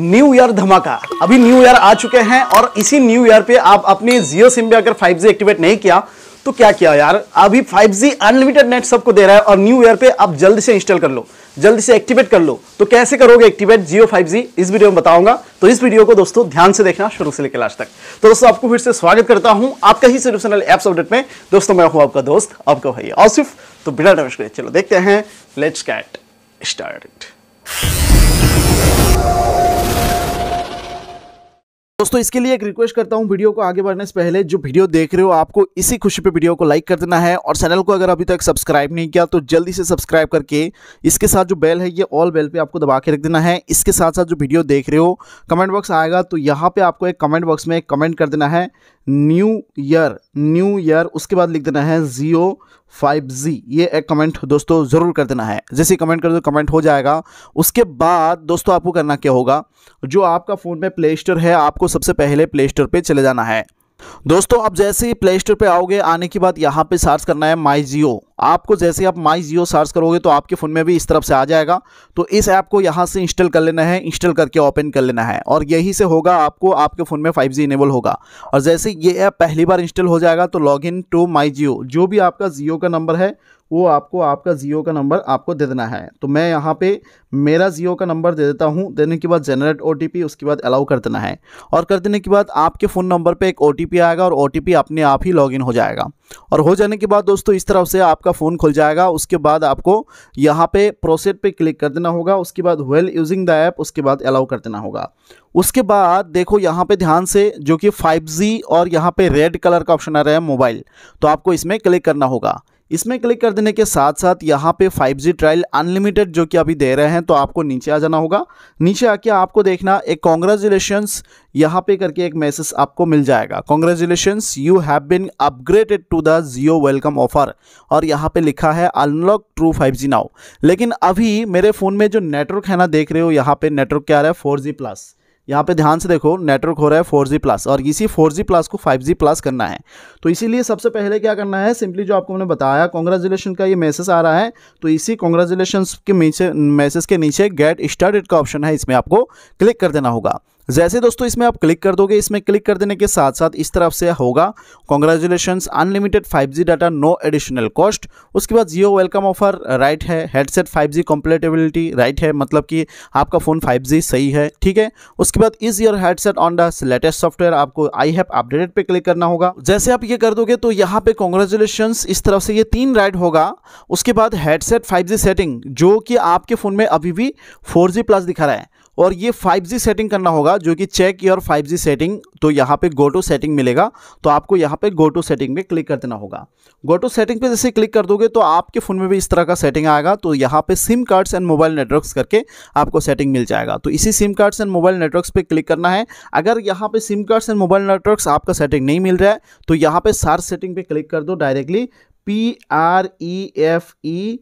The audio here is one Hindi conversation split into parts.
न्यू ईयर धमाका अभी न्यू ईयर आ चुके हैं और इसी न्यू ईयर पे आप अपने जियो सिम पे अगर 5G एक्टिवेट नहीं किया तो क्या किया यार अभी 5G अनलिमिटेड नेट सबको दे रहा है और न्यू ईयर पे आप जल्द से इंस्टॉल कर लो जल्द से एक्टिवेट कर लो तो कैसे करोगे एक्टिवेट जियो फाइव इस वीडियो में बताऊंगा तो इस वीडियो को दोस्तों ध्यान से देखना शुरू से लेकर लास्ट तक तो दोस्तों आपको फिर से स्वागत करता हूं आपका ही सोल्यूशनल एप्स अपडेट में दोस्तों मैं हूं आपका दोस्त आपका भाई आसिफ तो बिना नमस्कार चलो देखते हैं लेट्स कैट स्टार्ट दोस्तों इसके लिए एक रिक्वेस्ट करता हूं वीडियो को आगे बढ़ने से पहले जो वीडियो देख रहे हो आपको इसी खुशी पे वीडियो को लाइक कर देना है और चैनल को अगर अभी तक सब्सक्राइब नहीं किया तो जल्दी से सब्सक्राइब करके इसके साथ जो बेल है ये ऑल बेल पे आपको दबा के रख देना है इसके साथ साथ जो वीडियो देख रहे हो कमेंट बॉक्स आएगा तो यहाँ पर आपको एक कमेंट बॉक्स में कमेंट कर देना है न्यू ईयर न्यू ईयर उसके बाद लिख देना है जियो फाइव जी ये एक कमेंट दोस्तों ज़रूर कर देना है जैसे कमेंट कर दो कमेंट हो जाएगा उसके बाद दोस्तों आपको करना क्या होगा जो आपका फ़ोन में प्ले स्टोर है आपको सबसे पहले प्ले स्टोर पर चले जाना है दोस्तों अब जैसे ही प्ले स्टोर पर आओगे आने के बाद यहाँ पर सर्च करना है माई जियो आपको जैसे आप माई जियो सर्च करोगे तो आपके फ़ोन में भी इस तरफ से आ जाएगा तो इस ऐप को यहाँ से इंस्टॉल कर लेना है इंस्टॉल करके ओपन कर लेना है और यही से होगा आपको आपके फ़ोन में 5G इनेबल होगा और जैसे ये ऐप पहली बार इंस्टॉल हो जाएगा तो लॉग इन टू माई जियो जो भी आपका जियो का नंबर है वो आपको आपका जियो का नंबर आपको दे देना है तो मैं यहाँ पे मेरा जियो का नंबर दे देता हूँ देने के बाद जनरेट ओ उसके बाद अलाउ कर देना है और कर देने के बाद आपके फ़ोन नंबर पर एक ओ आएगा और ओ अपने आप ही लॉगिन हो जाएगा और हो जाने के बाद दोस्तों इस तरह से आपका फ़ोन खुल जाएगा उसके बाद आपको यहाँ पे प्रोसेट पे क्लिक कर देना होगा उसके बाद वेल यूजिंग द ऐप उसके बाद अलाउ कर देना होगा उसके बाद देखो यहाँ पे ध्यान से जो कि 5G और यहाँ पे रेड कलर का ऑप्शन आ रहा है मोबाइल तो आपको इसमें क्लिक करना होगा इसमें क्लिक कर देने के साथ साथ यहाँ पे 5G ट्रायल अनलिमिटेड जो कि अभी दे रहे हैं तो आपको नीचे आ जाना होगा नीचे आके आपको देखना एक कॉन्ग्रेचुलेशंस यहाँ पे करके एक मैसेज आपको मिल जाएगा congratulations you have been upgraded to the Jio welcome offer और यहाँ पे लिखा है अनलॉक ट्रू 5G नाउ लेकिन अभी मेरे फ़ोन में जो नेटवर्क है ना देख रहे हो यहाँ पे नेटवर्क क्या आ रहा है फोर प्लस यहाँ पे ध्यान से देखो नेटवर्क हो रहा है फोर जी प्लस और इसी फोर जी प्लस को फाइव जी प्लस करना है तो इसीलिए सबसे पहले क्या करना है सिंपली जो आपको हमने बताया कॉन्ग्रेचुलेशन का ये मैसेज आ रहा है तो इसी कॉन्ग्रेचुलेशन के मैसेज के नीचे गेट स्टार्टेड का ऑप्शन है इसमें आपको क्लिक कर देना होगा जैसे दोस्तों इसमें आप क्लिक कर दोगे इसमें क्लिक कर देने के साथ साथ इस तरफ से होगा congratulation unlimited 5G data no additional cost उसके बाद जियो वेलकम ऑफर राइट है हेडसेट 5G कॉम्पलेटेबिलिटी राइट है मतलब कि आपका फ़ोन 5G सही है ठीक है उसके बाद is your headset on the latest software आपको आई हैप अपडेटेड पे क्लिक करना होगा जैसे आप ये कर दोगे तो यहाँ पे कॉन्ग्रेचुलेशन इस तरफ से ये तीन राइट होगा उसके बाद हेडसेट फाइव सेटिंग जो कि आपके फ़ोन में अभी भी फोर प्लस दिखा रहा है और ये 5G सेटिंग करना होगा जो कि चेक योर 5G सेटिंग तो यहाँ पे गो टू सेटिंग मिलेगा तो आपको यहाँ पे गो टू सेटिंग में क्लिक कर देना होगा गो टू सेटिंग पे जैसे क्लिक कर दोगे तो आपके फ़ोन में भी इस तरह का सेटिंग आएगा तो यहाँ पे SIM cards and mobile networks करके आपको सेटिंग मिल जाएगा तो इसी SIM cards and mobile networks पर क्लिक करना है अगर यहाँ पर SIM cards and mobile networks आपका सेटिंग नहीं मिल रहा है तो यहाँ पर सार सेटिंग पर क्लिक कर दो directly P R E F E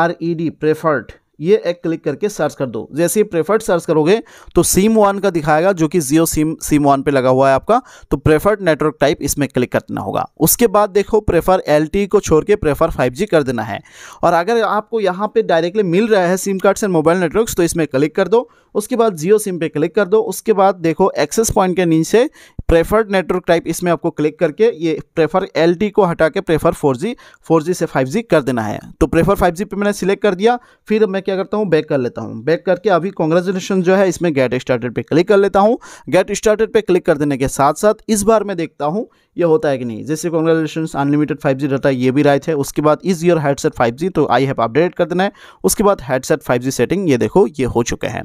R E D preferred ये एक क्लिक करके सर्च कर दो जैसे प्रेफर्ड सर्च करोगे तो सिम वन का दिखाएगा जो कि जियो सिम सिम वन पे लगा हुआ है आपका तो प्रेफर्ड नेटवर्क टाइप इसमें क्लिक करना होगा उसके बाद देखो प्रेफर एल को छोड़ के प्रेफर फाइव कर देना है और अगर आपको यहाँ पर डायरेक्टली मिल रहा है SIM cards and mobile network तो इसमें क्लिक कर दो उसके बाद जियो सिम पे क्लिक कर दो उसके बाद देखो एक्सेस पॉइंट के नीचे प्रेफर्ड नेटवर्क टाइप इसमें आपको क्लिक करके ये प्रेफर एल को हटा के prefer four G four G से फाइव जी कर देना है तो प्रेफर फाइव जी पे मैंने सिलेक्ट कर दिया फिर मैं क्या करता हूँ बैक कर लेता हूँ बैक करके अभी कॉन्ग्रेचुलेशन जो है इसमें गेट स्टार्टेड पे क्लिक कर लेता हूँ गेट स्टार्टेड पे क्लिक कर देने के साथ साथ इस बार मैं देखता हूँ ये होता है कि नहीं जैसे congratulation unlimited five G data ये भी राइट है उसके बाद is your headset five G तो आई हैव अपडेट कर देना है उसके बाद हेडसेट फाइव जी सेटिंग ये देखो ये हो चुके हैं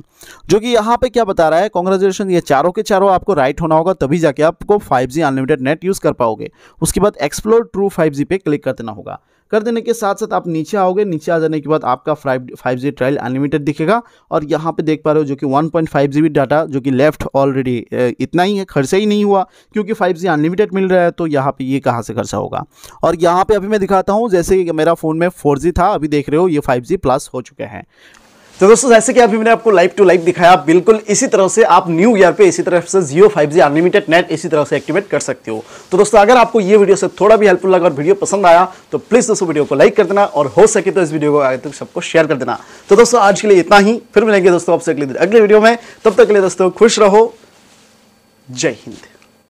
जो कि यहाँ पे क्या बता रहा है कॉन्ग्रेचुलेशन ये चारों के चारों आपको राइट होना होगा तभी जाके आपको 5G अनलिमिटेड नेट यूज़ कर पाओगे उसके बाद एक्सप्लोर ट्रू 5G पे क्लिक कर देना होगा कर देने के साथ साथ आप नीचे आओगे नीचे आ जाने के बाद आपका फाइव जी ट्रायल अनलिमिटेड दिखेगा और यहाँ पे देख पा रहे हो जो कि one point five G B data जो कि लेफ्ट ऑलरेडी इतना ही है खर्चा ही नहीं हुआ क्योंकि फाइव जी अनलिमिटेड मिल रहा है तो यहाँ पे ये कहाँ से खर्चा होगा और यहाँ पे अभी मैं दिखाता हूँ जैसे कि मेरा फ़ोन में फोर जी था अभी देख रहे हो ये फाइव जी प्लस हो चुके हैं तो दोस्तों जैसे कि अभी मैंने आपको लाइव टू लाइव दिखाया बिल्कुल इसी तरह से आप न्यू ईयर पे इसी तरह से Jio five G unlimited net इसी तरह से एक्टिवेट कर सकते हो तो दोस्तों अगर आपको ये वीडियो से थोड़ा भी हेल्पफुल लगा और वीडियो पसंद आया तो प्लीज़ दोस्तों वीडियो को लाइक कर देना और हो सके तो इस वीडियो को आगे तक सबको शेयर कर देना तो दोस्तों आज के लिए इतना ही फिर मिलेंगे दोस्तों आपसे अगले अगले वीडियो में तब तक के लिए दोस्तों खुश रहो जय हिंद